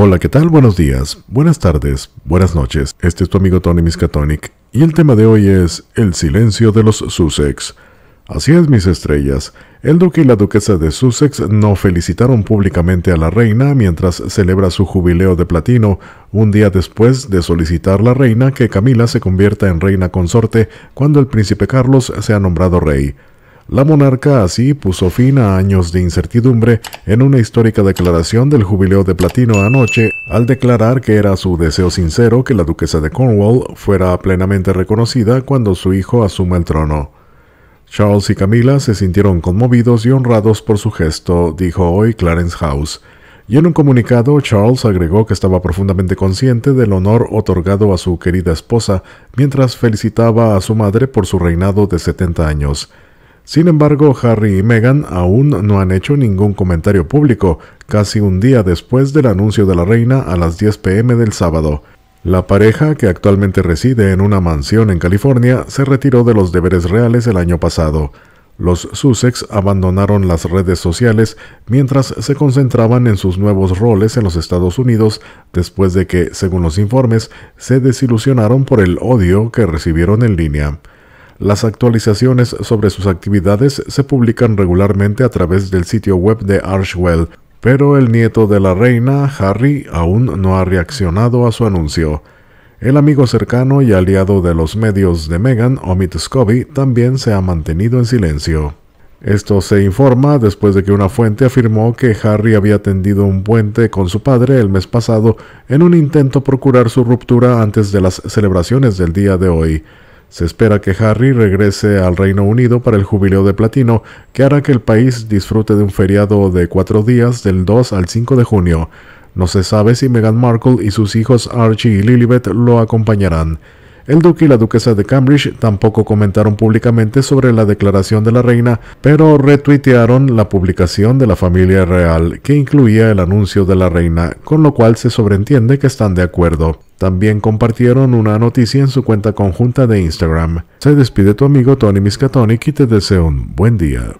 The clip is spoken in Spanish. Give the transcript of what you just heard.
Hola, ¿qué tal? Buenos días, buenas tardes, buenas noches. Este es tu amigo Tony Miskatonic y el tema de hoy es El silencio de los Sussex. Así es, mis estrellas. El duque y la duquesa de Sussex no felicitaron públicamente a la reina mientras celebra su jubileo de platino, un día después de solicitar la reina que Camila se convierta en reina consorte cuando el príncipe Carlos sea nombrado rey. La monarca así puso fin a años de incertidumbre en una histórica declaración del jubileo de platino anoche al declarar que era su deseo sincero que la duquesa de Cornwall fuera plenamente reconocida cuando su hijo asuma el trono. Charles y Camila se sintieron conmovidos y honrados por su gesto, dijo hoy Clarence House. Y en un comunicado, Charles agregó que estaba profundamente consciente del honor otorgado a su querida esposa mientras felicitaba a su madre por su reinado de 70 años. Sin embargo, Harry y Meghan aún no han hecho ningún comentario público, casi un día después del anuncio de la reina a las 10 pm del sábado. La pareja, que actualmente reside en una mansión en California, se retiró de los deberes reales el año pasado. Los Sussex abandonaron las redes sociales mientras se concentraban en sus nuevos roles en los Estados Unidos después de que, según los informes, se desilusionaron por el odio que recibieron en línea. Las actualizaciones sobre sus actividades se publican regularmente a través del sitio web de Archwell, pero el nieto de la reina, Harry, aún no ha reaccionado a su anuncio. El amigo cercano y aliado de los medios de Meghan, Omid Scobie, también se ha mantenido en silencio. Esto se informa después de que una fuente afirmó que Harry había tendido un puente con su padre el mes pasado en un intento procurar su ruptura antes de las celebraciones del día de hoy. Se espera que Harry regrese al Reino Unido para el Jubileo de Platino, que hará que el país disfrute de un feriado de cuatro días del 2 al 5 de junio. No se sabe si Meghan Markle y sus hijos Archie y Lilibet lo acompañarán. El duque y la duquesa de Cambridge tampoco comentaron públicamente sobre la declaración de la reina, pero retuitearon la publicación de la familia real que incluía el anuncio de la reina, con lo cual se sobreentiende que están de acuerdo. También compartieron una noticia en su cuenta conjunta de Instagram. Se despide tu amigo Tony Miskatonic y te deseo un buen día.